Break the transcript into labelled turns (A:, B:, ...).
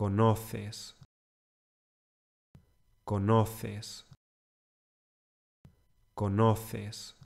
A: conoces, conoces, conoces.